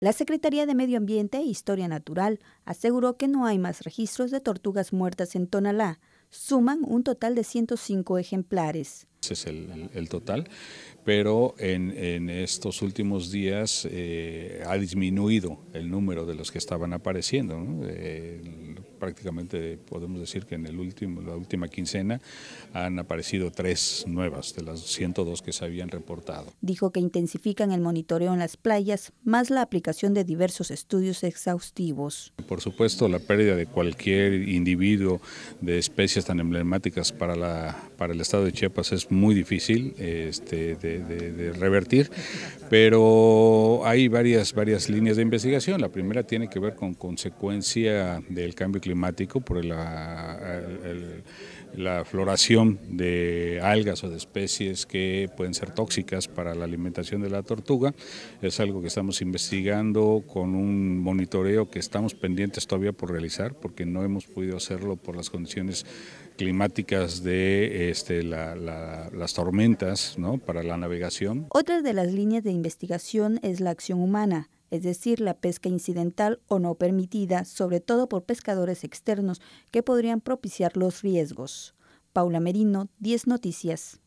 La Secretaría de Medio Ambiente e Historia Natural aseguró que no hay más registros de tortugas muertas en Tonalá. Suman un total de 105 ejemplares. Ese es el, total, pero en, estos últimos días eh, ha disminuido el número de los que estaban apareciendo. Eh, prácticamente podemos decir que en el último, la última quincena han aparecido tres nuevas de las 102 que se habían reportado. Dijo que intensifican el monitoreo en las playas, más la aplicación de diversos estudios exhaustivos. Por supuesto, la pérdida de cualquier individuo de especies tan emblemáticas para la para el estado de Chiapas es muy difícil este, de, revertir, pero hay varias, varias líneas de investigación. La primera tiene que ver con consecuencia del cambio climático por la la floración de algas o de especies que pueden ser tóxicas para la alimentación de la tortuga. Es algo que estamos investigando con un monitoreo que estamos pendientes todavía por realizar porque no hemos podido hacerlo por las condiciones climáticas de este, las tormentas para la navegación. Otra de las líneas de investigación es la acción humana es decir, la pesca incidental o no permitida, sobre todo por pescadores externos que podrían propiciar los riesgos. Paula Merino, 10 Noticias.